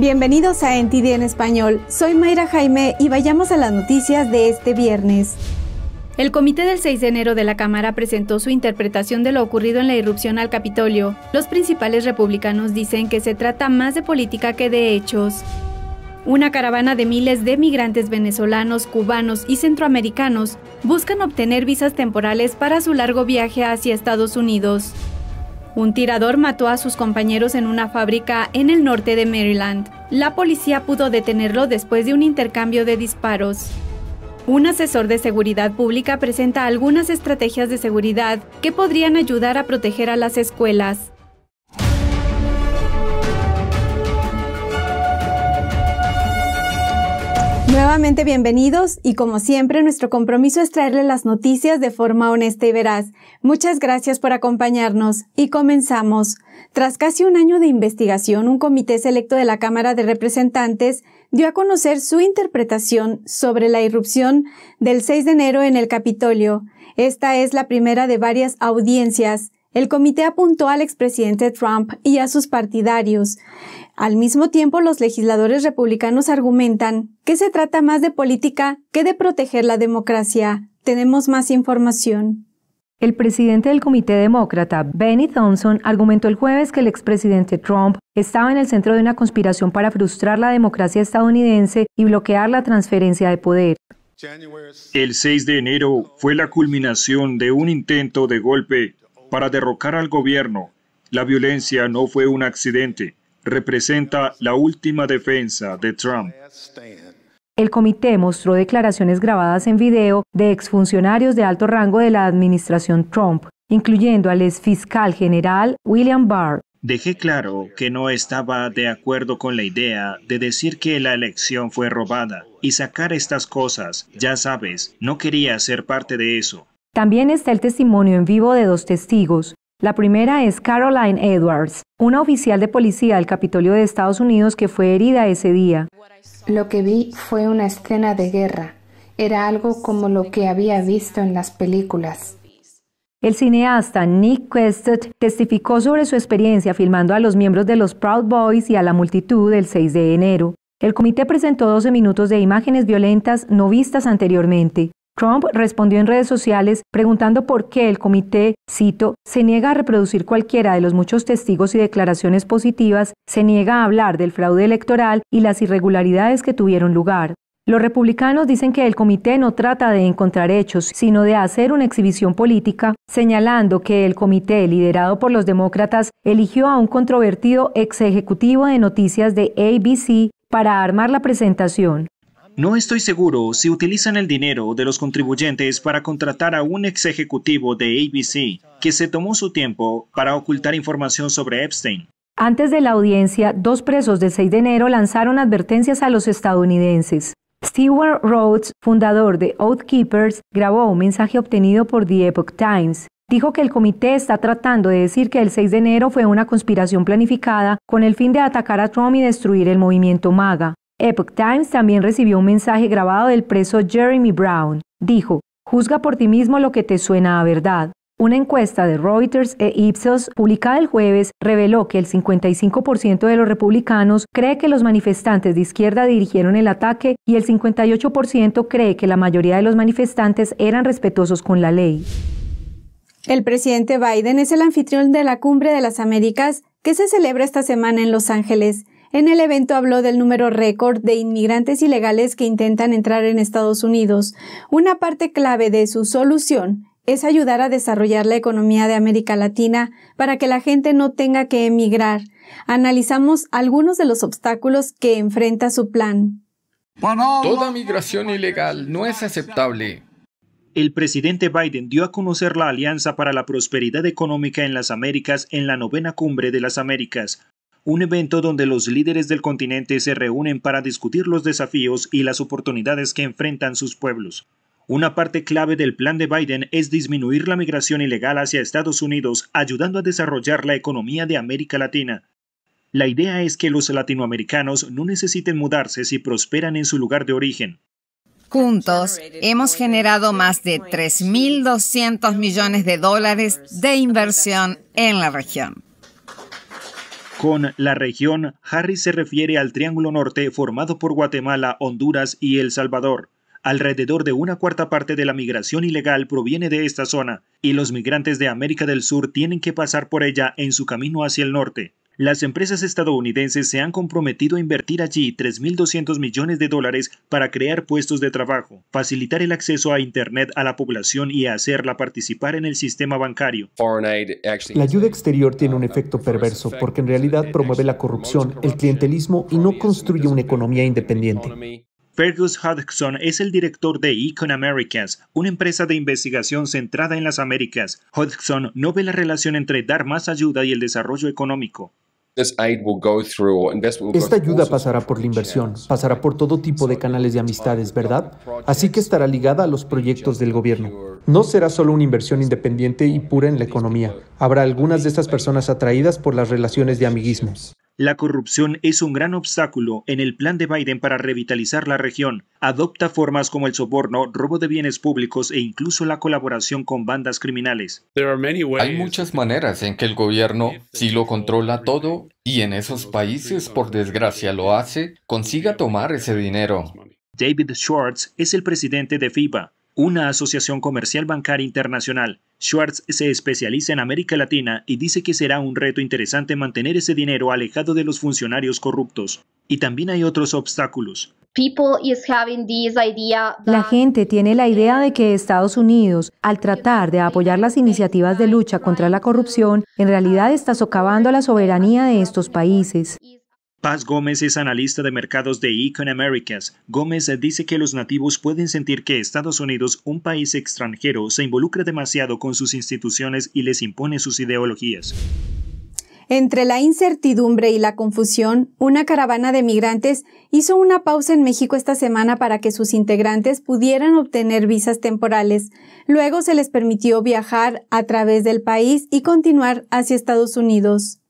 Bienvenidos a NTD en Español. Soy Mayra Jaime y vayamos a las noticias de este viernes. El comité del 6 de enero de la Cámara presentó su interpretación de lo ocurrido en la irrupción al Capitolio. Los principales republicanos dicen que se trata más de política que de hechos. Una caravana de miles de migrantes venezolanos, cubanos y centroamericanos buscan obtener visas temporales para su largo viaje hacia Estados Unidos. Un tirador mató a sus compañeros en una fábrica en el norte de Maryland. La policía pudo detenerlo después de un intercambio de disparos. Un asesor de seguridad pública presenta algunas estrategias de seguridad que podrían ayudar a proteger a las escuelas. Nuevamente bienvenidos y como siempre nuestro compromiso es traerle las noticias de forma honesta y veraz. Muchas gracias por acompañarnos y comenzamos. Tras casi un año de investigación, un comité selecto de la Cámara de Representantes dio a conocer su interpretación sobre la irrupción del 6 de enero en el Capitolio. Esta es la primera de varias audiencias. El comité apuntó al expresidente Trump y a sus partidarios. Al mismo tiempo, los legisladores republicanos argumentan que se trata más de política que de proteger la democracia. Tenemos más información. El presidente del Comité Demócrata, Benny Thompson, argumentó el jueves que el expresidente Trump estaba en el centro de una conspiración para frustrar la democracia estadounidense y bloquear la transferencia de poder. El 6 de enero fue la culminación de un intento de golpe para derrocar al gobierno. La violencia no fue un accidente representa la última defensa de Trump. El comité mostró declaraciones grabadas en video de exfuncionarios de alto rango de la administración Trump, incluyendo al exfiscal general William Barr. Dejé claro que no estaba de acuerdo con la idea de decir que la elección fue robada y sacar estas cosas, ya sabes, no quería ser parte de eso. También está el testimonio en vivo de dos testigos, la primera es Caroline Edwards, una oficial de policía del Capitolio de Estados Unidos que fue herida ese día. Lo que vi fue una escena de guerra. Era algo como lo que había visto en las películas. El cineasta Nick Quested testificó sobre su experiencia filmando a los miembros de los Proud Boys y a la multitud el 6 de enero. El comité presentó 12 minutos de imágenes violentas no vistas anteriormente. Trump respondió en redes sociales preguntando por qué el comité, cito, se niega a reproducir cualquiera de los muchos testigos y declaraciones positivas, se niega a hablar del fraude electoral y las irregularidades que tuvieron lugar. Los republicanos dicen que el comité no trata de encontrar hechos, sino de hacer una exhibición política, señalando que el comité, liderado por los demócratas, eligió a un controvertido ex ejecutivo de noticias de ABC para armar la presentación. No estoy seguro si utilizan el dinero de los contribuyentes para contratar a un ex ejecutivo de ABC que se tomó su tiempo para ocultar información sobre Epstein. Antes de la audiencia, dos presos del 6 de enero lanzaron advertencias a los estadounidenses. Stewart Rhodes, fundador de Oath Keepers, grabó un mensaje obtenido por The Epoch Times. Dijo que el comité está tratando de decir que el 6 de enero fue una conspiración planificada con el fin de atacar a Trump y destruir el movimiento MAGA. Epoch Times también recibió un mensaje grabado del preso Jeremy Brown. Dijo, juzga por ti mismo lo que te suena a verdad. Una encuesta de Reuters e Ipsos publicada el jueves reveló que el 55% de los republicanos cree que los manifestantes de izquierda dirigieron el ataque y el 58% cree que la mayoría de los manifestantes eran respetuosos con la ley. El presidente Biden es el anfitrión de la Cumbre de las Américas que se celebra esta semana en Los Ángeles. En el evento habló del número récord de inmigrantes ilegales que intentan entrar en Estados Unidos. Una parte clave de su solución es ayudar a desarrollar la economía de América Latina para que la gente no tenga que emigrar. Analizamos algunos de los obstáculos que enfrenta su plan. Toda migración ilegal no es aceptable. El presidente Biden dio a conocer la Alianza para la Prosperidad Económica en las Américas en la novena cumbre de las Américas, un evento donde los líderes del continente se reúnen para discutir los desafíos y las oportunidades que enfrentan sus pueblos. Una parte clave del plan de Biden es disminuir la migración ilegal hacia Estados Unidos, ayudando a desarrollar la economía de América Latina. La idea es que los latinoamericanos no necesiten mudarse si prosperan en su lugar de origen. Juntos hemos generado más de 3.200 millones de dólares de inversión en la región. Con la región, Harris se refiere al Triángulo Norte formado por Guatemala, Honduras y El Salvador. Alrededor de una cuarta parte de la migración ilegal proviene de esta zona, y los migrantes de América del Sur tienen que pasar por ella en su camino hacia el norte. Las empresas estadounidenses se han comprometido a invertir allí 3.200 millones de dólares para crear puestos de trabajo, facilitar el acceso a Internet a la población y hacerla participar en el sistema bancario. La ayuda exterior tiene un um, efecto perverso porque en realidad promueve la corrupción, el clientelismo y no construye una economía independiente. Fergus Hodgson es el director de Econ Americas, una empresa de investigación centrada en las Américas. Hodgson no ve la relación entre dar más ayuda y el desarrollo económico. Esta ayuda pasará por la inversión, pasará por todo tipo de canales de amistades, ¿verdad? Así que estará ligada a los proyectos del gobierno. No será solo una inversión independiente y pura en la economía. Habrá algunas de estas personas atraídas por las relaciones de amiguismo. La corrupción es un gran obstáculo en el plan de Biden para revitalizar la región. Adopta formas como el soborno, robo de bienes públicos e incluso la colaboración con bandas criminales. Hay muchas maneras en que el gobierno, si lo controla todo, y en esos países, por desgracia, lo hace, consiga tomar ese dinero. David Schwartz es el presidente de FIBA, una asociación comercial bancaria internacional. Schwartz se especializa en América Latina y dice que será un reto interesante mantener ese dinero alejado de los funcionarios corruptos. Y también hay otros obstáculos. La gente tiene la idea de que Estados Unidos, al tratar de apoyar las iniciativas de lucha contra la corrupción, en realidad está socavando la soberanía de estos países. Paz Gómez es analista de mercados de Econ Americas. Gómez dice que los nativos pueden sentir que Estados Unidos, un país extranjero, se involucra demasiado con sus instituciones y les impone sus ideologías. Entre la incertidumbre y la confusión, una caravana de migrantes hizo una pausa en México esta semana para que sus integrantes pudieran obtener visas temporales. Luego se les permitió viajar a través del país y continuar hacia Estados Unidos.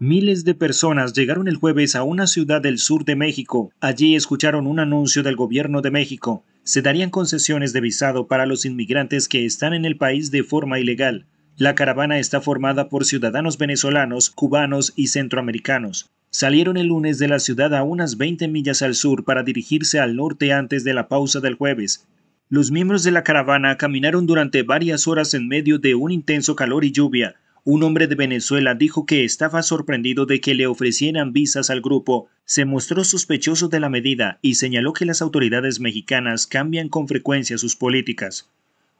Miles de personas llegaron el jueves a una ciudad del sur de México. Allí escucharon un anuncio del gobierno de México. Se darían concesiones de visado para los inmigrantes que están en el país de forma ilegal. La caravana está formada por ciudadanos venezolanos, cubanos y centroamericanos. Salieron el lunes de la ciudad a unas 20 millas al sur para dirigirse al norte antes de la pausa del jueves. Los miembros de la caravana caminaron durante varias horas en medio de un intenso calor y lluvia, un hombre de Venezuela dijo que estaba sorprendido de que le ofrecieran visas al grupo, se mostró sospechoso de la medida y señaló que las autoridades mexicanas cambian con frecuencia sus políticas.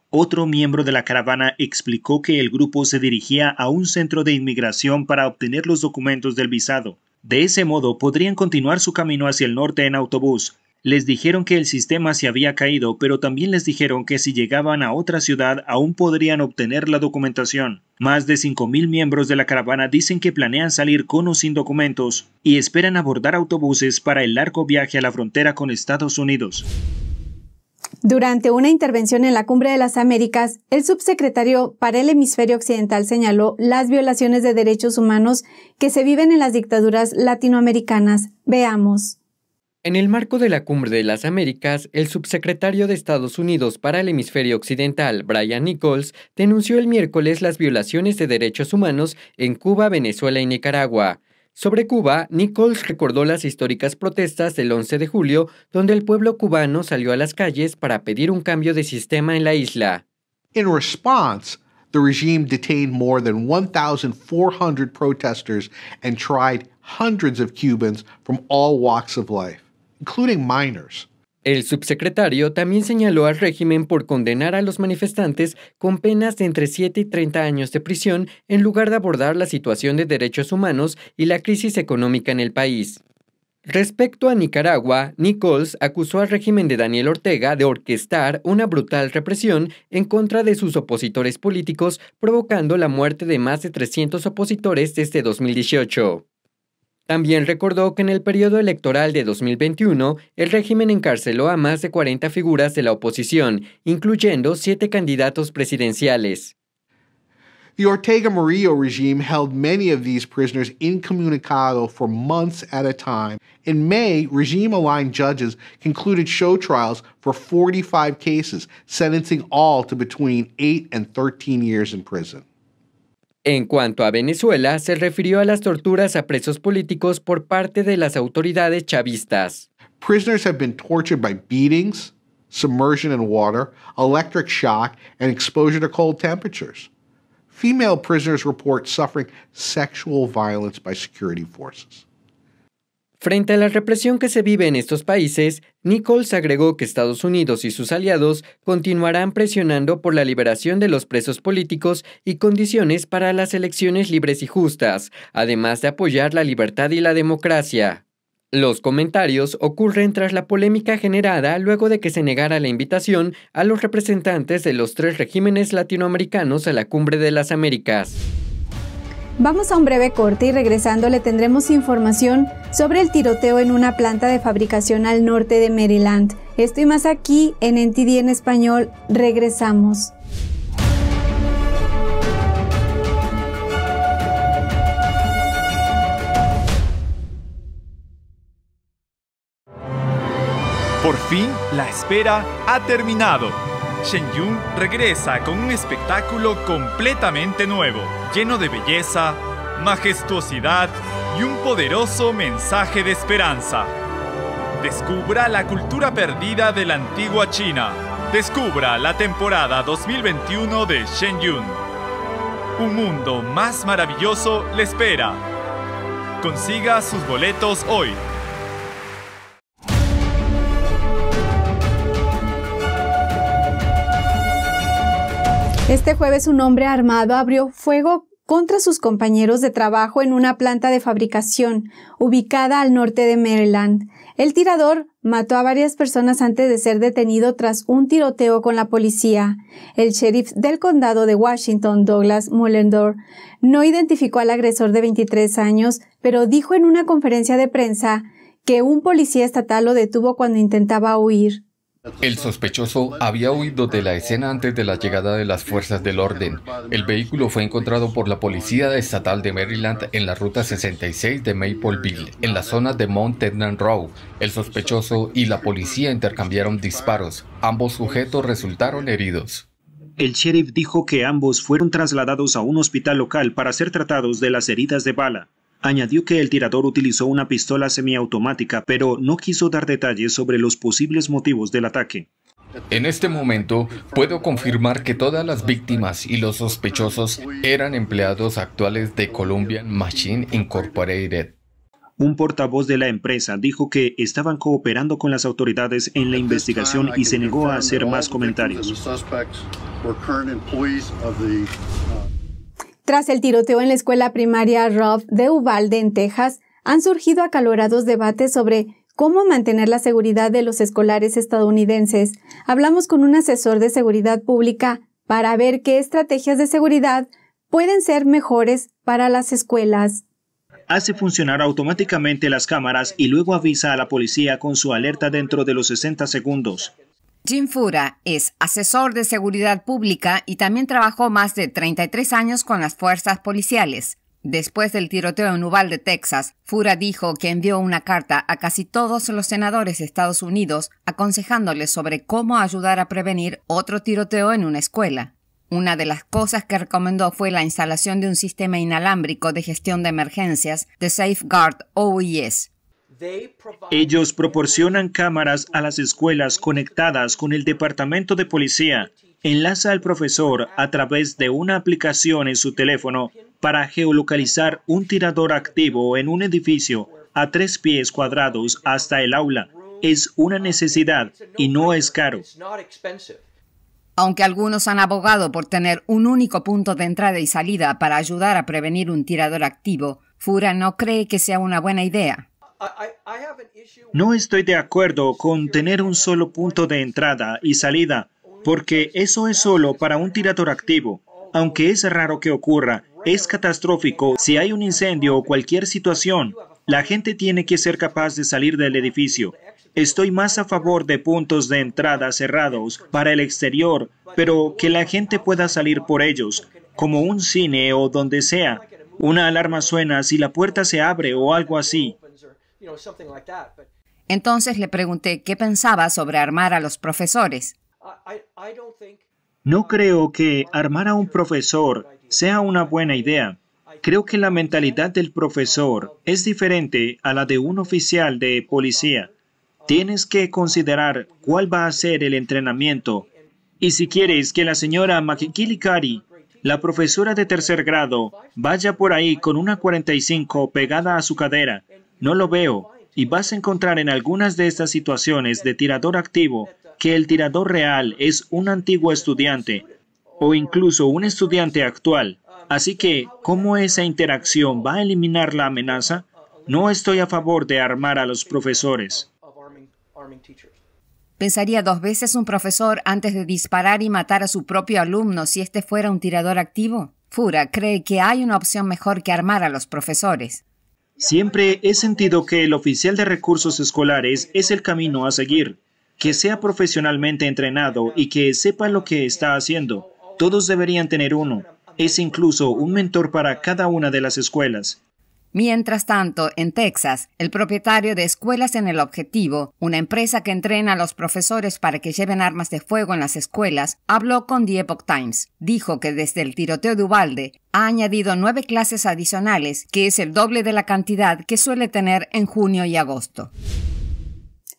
Otro miembro de la caravana explicó que el grupo se dirigía a un centro de inmigración para obtener los documentos del visado. De ese modo podrían continuar su camino hacia el norte en autobús, les dijeron que el sistema se había caído, pero también les dijeron que si llegaban a otra ciudad aún podrían obtener la documentación. Más de 5.000 miembros de la caravana dicen que planean salir con o sin documentos y esperan abordar autobuses para el largo viaje a la frontera con Estados Unidos. Durante una intervención en la Cumbre de las Américas, el subsecretario para el hemisferio occidental señaló las violaciones de derechos humanos que se viven en las dictaduras latinoamericanas. Veamos. En el marco de la Cumbre de las Américas, el subsecretario de Estados Unidos para el Hemisferio Occidental, Brian Nichols, denunció el miércoles las violaciones de derechos humanos en Cuba, Venezuela y Nicaragua. Sobre Cuba, Nichols recordó las históricas protestas del 11 de julio, donde el pueblo cubano salió a las calles para pedir un cambio de sistema en la isla. In response, the regime detained more than 1,400 protesters and tried hundreds of Cubans from all walks of life. El subsecretario también señaló al régimen por condenar a los manifestantes con penas de entre 7 y 30 años de prisión en lugar de abordar la situación de derechos humanos y la crisis económica en el país. Respecto a Nicaragua, Nichols acusó al régimen de Daniel Ortega de orquestar una brutal represión en contra de sus opositores políticos, provocando la muerte de más de 300 opositores desde 2018. También recordó que en el periodo electoral de 2021, el régimen encarceló a más de 40 figuras de la oposición, incluyendo siete candidatos presidenciales. The Ortega Murillo regime held many of these prisoners incommunicado for months at a time. In May, regime aligned judges concluded show trials for 45 cases, sentencing all to between 8 and 13 years in prison. En cuanto a Venezuela, se refirió a las torturas a presos políticos por parte de las autoridades chavistas. Prisoners have been tortured by beatings, submersion in water, electric shock, and exposure to cold temperatures. Female prisoners report suffering sexual violence by security forces. Frente a la represión que se vive en estos países, Nichols agregó que Estados Unidos y sus aliados continuarán presionando por la liberación de los presos políticos y condiciones para las elecciones libres y justas, además de apoyar la libertad y la democracia. Los comentarios ocurren tras la polémica generada luego de que se negara la invitación a los representantes de los tres regímenes latinoamericanos a la Cumbre de las Américas. Vamos a un breve corte y regresando le tendremos información sobre el tiroteo en una planta de fabricación al norte de Maryland. Esto y más aquí en NTD en español. Regresamos. Por fin, la espera ha terminado. Shen Yun regresa con un espectáculo completamente nuevo, lleno de belleza, majestuosidad y un poderoso mensaje de esperanza. Descubra la cultura perdida de la antigua China. Descubra la temporada 2021 de Shen Yun. Un mundo más maravilloso le espera. Consiga sus boletos hoy. Este jueves un hombre armado abrió fuego contra sus compañeros de trabajo en una planta de fabricación ubicada al norte de Maryland. El tirador mató a varias personas antes de ser detenido tras un tiroteo con la policía. El sheriff del condado de Washington, Douglas Mullendor no identificó al agresor de 23 años, pero dijo en una conferencia de prensa que un policía estatal lo detuvo cuando intentaba huir. El sospechoso había huido de la escena antes de la llegada de las fuerzas del orden. El vehículo fue encontrado por la Policía Estatal de Maryland en la Ruta 66 de Mapleville, en la zona de Mount Ednan Row. El sospechoso y la policía intercambiaron disparos. Ambos sujetos resultaron heridos. El sheriff dijo que ambos fueron trasladados a un hospital local para ser tratados de las heridas de bala. Añadió que el tirador utilizó una pistola semiautomática, pero no quiso dar detalles sobre los posibles motivos del ataque. En este momento, puedo confirmar que todas las víctimas y los sospechosos eran empleados actuales de Colombian Machine Incorporated. Un portavoz de la empresa dijo que estaban cooperando con las autoridades en la investigación y se negó a hacer más comentarios. Tras el tiroteo en la escuela primaria Ruff de Uvalde, en Texas, han surgido acalorados debates sobre cómo mantener la seguridad de los escolares estadounidenses. Hablamos con un asesor de seguridad pública para ver qué estrategias de seguridad pueden ser mejores para las escuelas. Hace funcionar automáticamente las cámaras y luego avisa a la policía con su alerta dentro de los 60 segundos. Jim Fura es asesor de seguridad pública y también trabajó más de 33 años con las fuerzas policiales. Después del tiroteo en Uvalde, Texas, Fura dijo que envió una carta a casi todos los senadores de Estados Unidos aconsejándoles sobre cómo ayudar a prevenir otro tiroteo en una escuela. Una de las cosas que recomendó fue la instalación de un sistema inalámbrico de gestión de emergencias de Safeguard OES, ellos proporcionan cámaras a las escuelas conectadas con el departamento de policía. Enlaza al profesor a través de una aplicación en su teléfono para geolocalizar un tirador activo en un edificio a tres pies cuadrados hasta el aula. Es una necesidad y no es caro. Aunque algunos han abogado por tener un único punto de entrada y salida para ayudar a prevenir un tirador activo, Fura no cree que sea una buena idea. No estoy de acuerdo con tener un solo punto de entrada y salida, porque eso es solo para un tirador activo. Aunque es raro que ocurra, es catastrófico si hay un incendio o cualquier situación. La gente tiene que ser capaz de salir del edificio. Estoy más a favor de puntos de entrada cerrados para el exterior, pero que la gente pueda salir por ellos, como un cine o donde sea. Una alarma suena si la puerta se abre o algo así. Entonces le pregunté qué pensaba sobre armar a los profesores. No um, creo que armar a un profesor sea una buena idea. Creo que la mentalidad del profesor es diferente a la de un oficial de policía. Tienes que considerar cuál va a ser el entrenamiento. Y si quieres que la señora Kari, la profesora de tercer grado, vaya por ahí con una 45 pegada a su cadera, no lo veo. Y vas a encontrar en algunas de estas situaciones de tirador activo que el tirador real es un antiguo estudiante o incluso un estudiante actual. Así que, ¿cómo esa interacción va a eliminar la amenaza? No estoy a favor de armar a los profesores. Pensaría dos veces un profesor antes de disparar y matar a su propio alumno si este fuera un tirador activo. Fura cree que hay una opción mejor que armar a los profesores. Siempre he sentido que el oficial de recursos escolares es el camino a seguir, que sea profesionalmente entrenado y que sepa lo que está haciendo. Todos deberían tener uno. Es incluso un mentor para cada una de las escuelas. Mientras tanto, en Texas, el propietario de Escuelas en el Objetivo, una empresa que entrena a los profesores para que lleven armas de fuego en las escuelas, habló con The Epoch Times. Dijo que desde el tiroteo de Ubalde ha añadido nueve clases adicionales, que es el doble de la cantidad que suele tener en junio y agosto.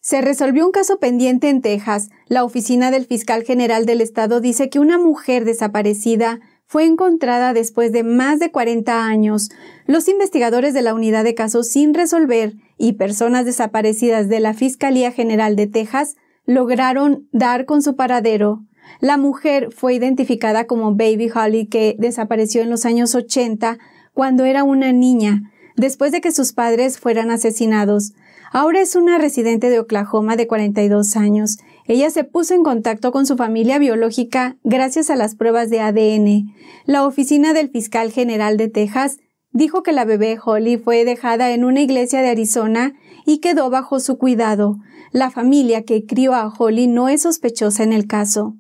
Se resolvió un caso pendiente en Texas. La oficina del fiscal general del estado dice que una mujer desaparecida fue encontrada después de más de 40 años. Los investigadores de la unidad de casos sin resolver y personas desaparecidas de la Fiscalía General de Texas lograron dar con su paradero. La mujer fue identificada como Baby Holly, que desapareció en los años 80 cuando era una niña, después de que sus padres fueran asesinados. Ahora es una residente de Oklahoma de 42 años ella se puso en contacto con su familia biológica gracias a las pruebas de ADN. La oficina del fiscal general de Texas dijo que la bebé Holly fue dejada en una iglesia de Arizona y quedó bajo su cuidado. La familia que crió a Holly no es sospechosa en el caso.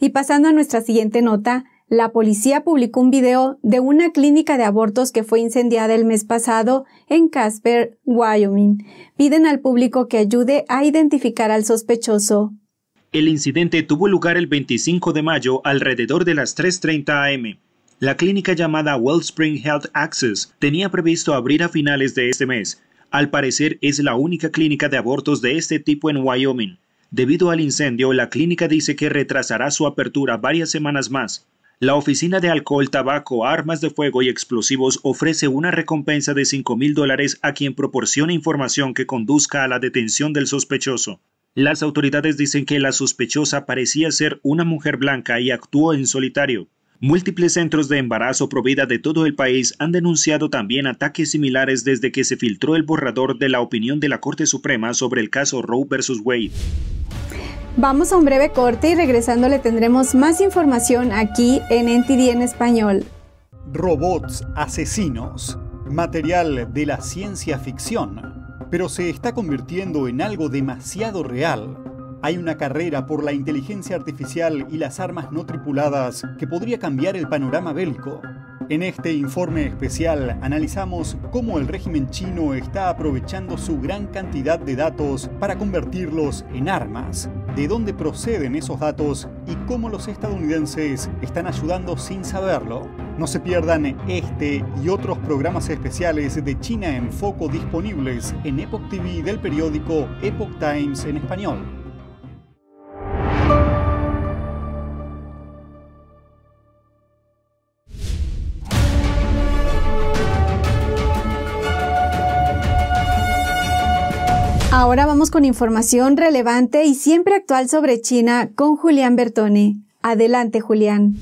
Y pasando a nuestra siguiente nota, la policía publicó un video de una clínica de abortos que fue incendiada el mes pasado en Casper, Wyoming. Piden al público que ayude a identificar al sospechoso. El incidente tuvo lugar el 25 de mayo alrededor de las 3.30 am. La clínica llamada Wellspring Health Access tenía previsto abrir a finales de este mes. Al parecer es la única clínica de abortos de este tipo en Wyoming. Debido al incendio, la clínica dice que retrasará su apertura varias semanas más. La Oficina de Alcohol, Tabaco, Armas de Fuego y Explosivos ofrece una recompensa de $5,000 mil dólares a quien proporcione información que conduzca a la detención del sospechoso. Las autoridades dicen que la sospechosa parecía ser una mujer blanca y actuó en solitario. Múltiples centros de embarazo provida de todo el país han denunciado también ataques similares desde que se filtró el borrador de la opinión de la Corte Suprema sobre el caso Roe vs. Wade. Vamos a un breve corte y regresando le tendremos más información aquí en NTD en español. Robots asesinos, material de la ciencia ficción pero se está convirtiendo en algo demasiado real. Hay una carrera por la inteligencia artificial y las armas no tripuladas que podría cambiar el panorama bélico. En este informe especial analizamos cómo el régimen chino está aprovechando su gran cantidad de datos para convertirlos en armas, de dónde proceden esos datos y cómo los estadounidenses están ayudando sin saberlo. No se pierdan este y otros programas especiales de China en Foco disponibles en Epoch TV del periódico Epoch Times en español. Ahora vamos con información relevante y siempre actual sobre China con Julián Bertone. Adelante, Julián.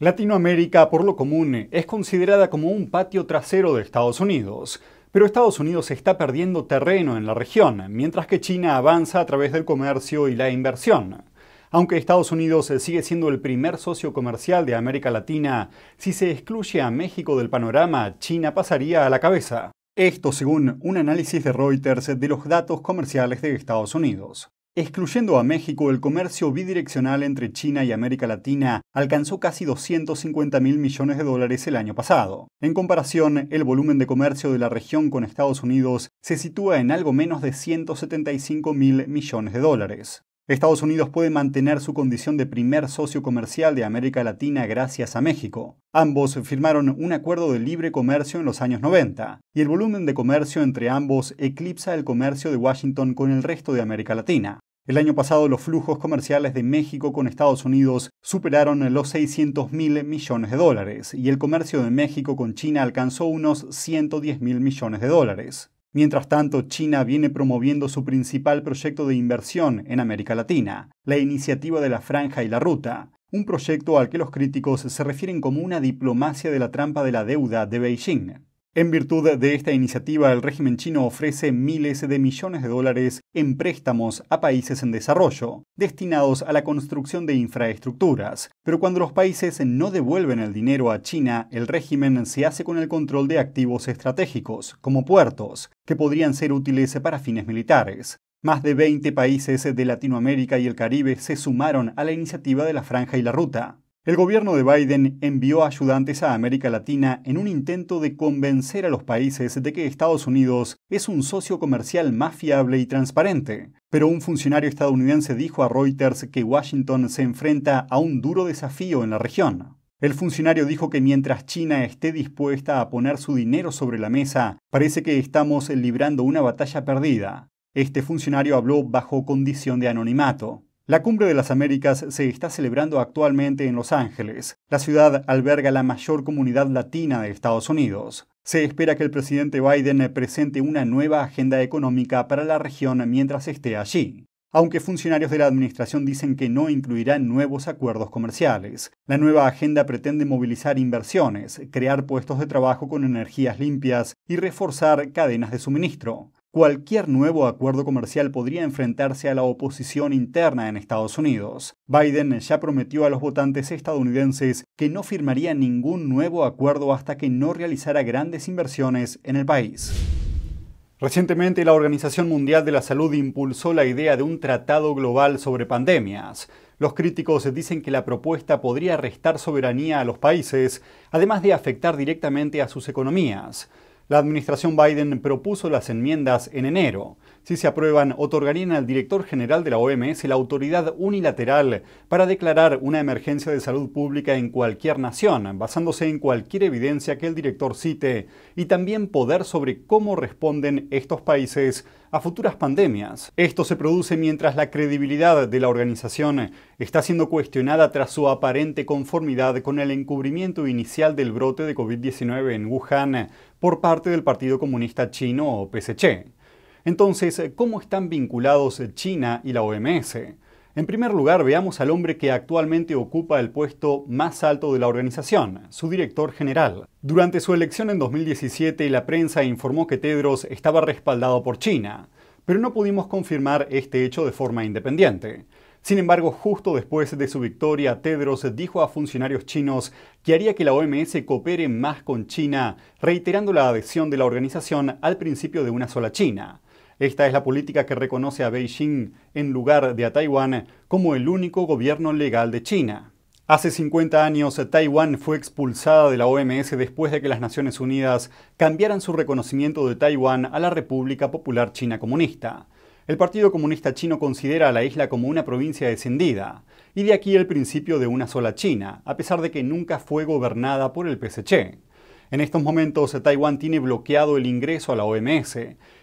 Latinoamérica, por lo común, es considerada como un patio trasero de Estados Unidos. Pero Estados Unidos está perdiendo terreno en la región, mientras que China avanza a través del comercio y la inversión. Aunque Estados Unidos sigue siendo el primer socio comercial de América Latina, si se excluye a México del panorama, China pasaría a la cabeza. Esto según un análisis de Reuters de los datos comerciales de Estados Unidos. Excluyendo a México, el comercio bidireccional entre China y América Latina alcanzó casi 250 mil millones de dólares el año pasado. En comparación, el volumen de comercio de la región con Estados Unidos se sitúa en algo menos de 175 mil millones de dólares. Estados Unidos puede mantener su condición de primer socio comercial de América Latina gracias a México. Ambos firmaron un acuerdo de libre comercio en los años 90, y el volumen de comercio entre ambos eclipsa el comercio de Washington con el resto de América Latina. El año pasado los flujos comerciales de México con Estados Unidos superaron los 600 mil millones de dólares y el comercio de México con China alcanzó unos 110 mil millones de dólares. Mientras tanto, China viene promoviendo su principal proyecto de inversión en América Latina, la iniciativa de la Franja y la Ruta, un proyecto al que los críticos se refieren como una diplomacia de la trampa de la deuda de Beijing. En virtud de esta iniciativa, el régimen chino ofrece miles de millones de dólares en préstamos a países en desarrollo, destinados a la construcción de infraestructuras. Pero cuando los países no devuelven el dinero a China, el régimen se hace con el control de activos estratégicos, como puertos, que podrían ser útiles para fines militares. Más de 20 países de Latinoamérica y el Caribe se sumaron a la iniciativa de la Franja y la Ruta. El gobierno de Biden envió ayudantes a América Latina en un intento de convencer a los países de que Estados Unidos es un socio comercial más fiable y transparente. Pero un funcionario estadounidense dijo a Reuters que Washington se enfrenta a un duro desafío en la región. El funcionario dijo que mientras China esté dispuesta a poner su dinero sobre la mesa, parece que estamos librando una batalla perdida. Este funcionario habló bajo condición de anonimato. La Cumbre de las Américas se está celebrando actualmente en Los Ángeles. La ciudad alberga la mayor comunidad latina de Estados Unidos. Se espera que el presidente Biden presente una nueva agenda económica para la región mientras esté allí aunque funcionarios de la administración dicen que no incluirá nuevos acuerdos comerciales. La nueva agenda pretende movilizar inversiones, crear puestos de trabajo con energías limpias y reforzar cadenas de suministro cualquier nuevo acuerdo comercial podría enfrentarse a la oposición interna en Estados Unidos. Biden ya prometió a los votantes estadounidenses que no firmaría ningún nuevo acuerdo hasta que no realizara grandes inversiones en el país. Recientemente la Organización Mundial de la Salud impulsó la idea de un tratado global sobre pandemias. Los críticos dicen que la propuesta podría restar soberanía a los países, además de afectar directamente a sus economías. La administración Biden propuso las enmiendas en enero. Si se aprueban, otorgarían al director general de la OMS la autoridad unilateral para declarar una emergencia de salud pública en cualquier nación, basándose en cualquier evidencia que el director cite, y también poder sobre cómo responden estos países a futuras pandemias. Esto se produce mientras la credibilidad de la organización está siendo cuestionada tras su aparente conformidad con el encubrimiento inicial del brote de COVID-19 en Wuhan por parte del Partido Comunista Chino o PSC. Entonces, eh, ¿cómo están vinculados eh, China y la OMS? En primer lugar, veamos al hombre que actualmente ocupa el puesto más alto de la organización, su director general. Durante su elección en 2017, la prensa informó que Tedros estaba respaldado por China, pero no pudimos confirmar este hecho de forma independiente. Sin embargo, justo después de su victoria, Tedros dijo a funcionarios chinos que haría que la OMS coopere más con China, reiterando la adhesión de la organización al principio de una sola China. Esta es la política que reconoce a Beijing, en lugar de a Taiwán, como el único gobierno legal de China. Hace 50 años, Taiwán fue expulsada de la OMS después de que las Naciones Unidas cambiaran su reconocimiento de Taiwán a la República Popular China Comunista. El Partido Comunista Chino considera a la isla como una provincia descendida, y de aquí el principio de una sola China, a pesar de que nunca fue gobernada por el PSC. En estos momentos, Taiwán tiene bloqueado el ingreso a la OMS,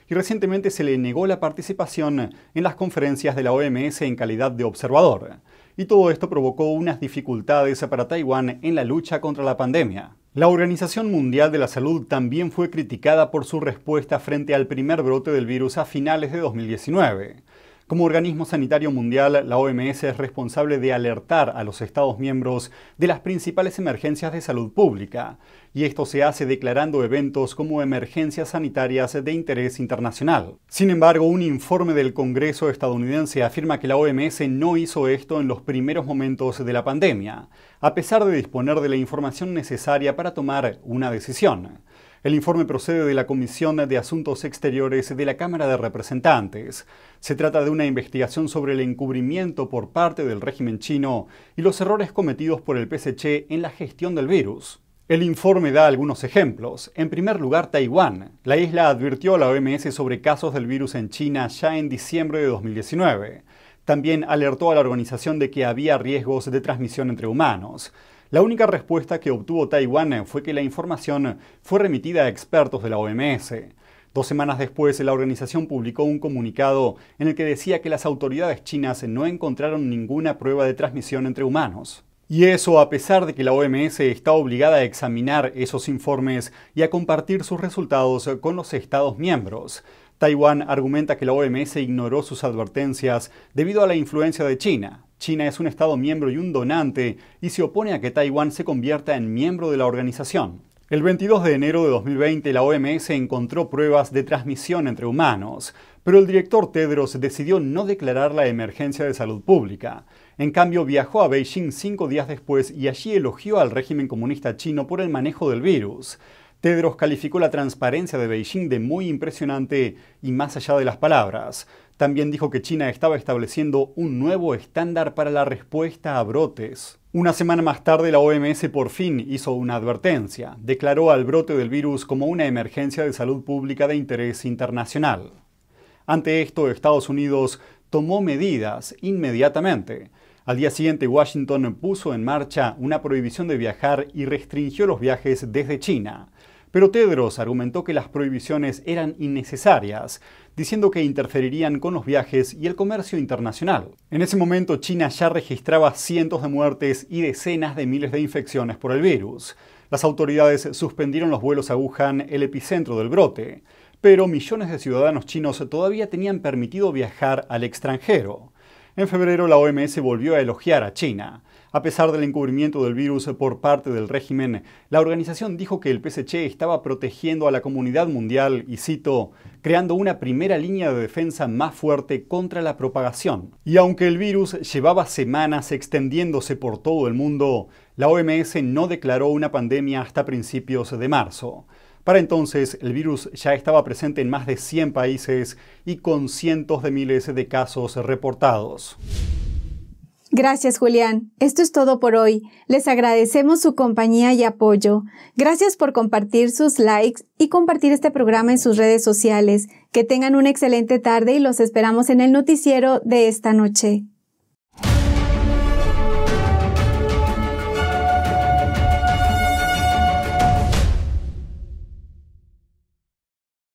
y recientemente se le negó la participación en las conferencias de la OMS en calidad de observador. Y todo esto provocó unas dificultades para Taiwán en la lucha contra la pandemia. La Organización Mundial de la Salud también fue criticada por su respuesta frente al primer brote del virus a finales de 2019. Como organismo sanitario mundial, la OMS es responsable de alertar a los Estados miembros de las principales emergencias de salud pública, y esto se hace declarando eventos como emergencias sanitarias de interés internacional. Sin embargo, un informe del Congreso estadounidense afirma que la OMS no hizo esto en los primeros momentos de la pandemia, a pesar de disponer de la información necesaria para tomar una decisión. El informe procede de la Comisión de Asuntos Exteriores de la Cámara de Representantes. Se trata de una investigación sobre el encubrimiento por parte del régimen chino y los errores cometidos por el PSC en la gestión del virus. El informe da algunos ejemplos. En primer lugar, Taiwán. La isla advirtió a la OMS sobre casos del virus en China ya en diciembre de 2019. También alertó a la organización de que había riesgos de transmisión entre humanos. La única respuesta que obtuvo Taiwán fue que la información fue remitida a expertos de la OMS. Dos semanas después, la organización publicó un comunicado en el que decía que las autoridades chinas no encontraron ninguna prueba de transmisión entre humanos. Y eso a pesar de que la OMS está obligada a examinar esos informes y a compartir sus resultados con los Estados miembros. Taiwán argumenta que la OMS ignoró sus advertencias debido a la influencia de China. China es un Estado miembro y un donante y se opone a que Taiwán se convierta en miembro de la organización. El 22 de enero de 2020 la OMS encontró pruebas de transmisión entre humanos, pero el director Tedros decidió no declarar la emergencia de salud pública. En cambio, viajó a Beijing cinco días después y allí elogió al régimen comunista chino por el manejo del virus. Tedros calificó la transparencia de Beijing de muy impresionante y más allá de las palabras. También dijo que China estaba estableciendo un nuevo estándar para la respuesta a brotes. Una semana más tarde la OMS por fin hizo una advertencia. Declaró al brote del virus como una emergencia de salud pública de interés internacional. Ante esto, Estados Unidos tomó medidas inmediatamente. Al día siguiente, Washington puso en marcha una prohibición de viajar y restringió los viajes desde China. Pero Tedros argumentó que las prohibiciones eran innecesarias, diciendo que interferirían con los viajes y el comercio internacional. En ese momento China ya registraba cientos de muertes y decenas de miles de infecciones por el virus. Las autoridades suspendieron los vuelos a Wuhan, el epicentro del brote, pero millones de ciudadanos chinos todavía tenían permitido viajar al extranjero. En febrero la OMS volvió a elogiar a China a pesar del encubrimiento del virus por parte del régimen, la organización dijo que el PSC estaba protegiendo a la comunidad mundial y cito, creando una primera línea de defensa más fuerte contra la propagación. Y aunque el virus llevaba semanas extendiéndose por todo el mundo, la OMS no declaró una pandemia hasta principios de marzo. Para entonces, el virus ya estaba presente en más de 100 países y con cientos de miles de casos reportados. Gracias, Julián. Esto es todo por hoy. Les agradecemos su compañía y apoyo. Gracias por compartir sus likes y compartir este programa en sus redes sociales. Que tengan una excelente tarde y los esperamos en el noticiero de esta noche.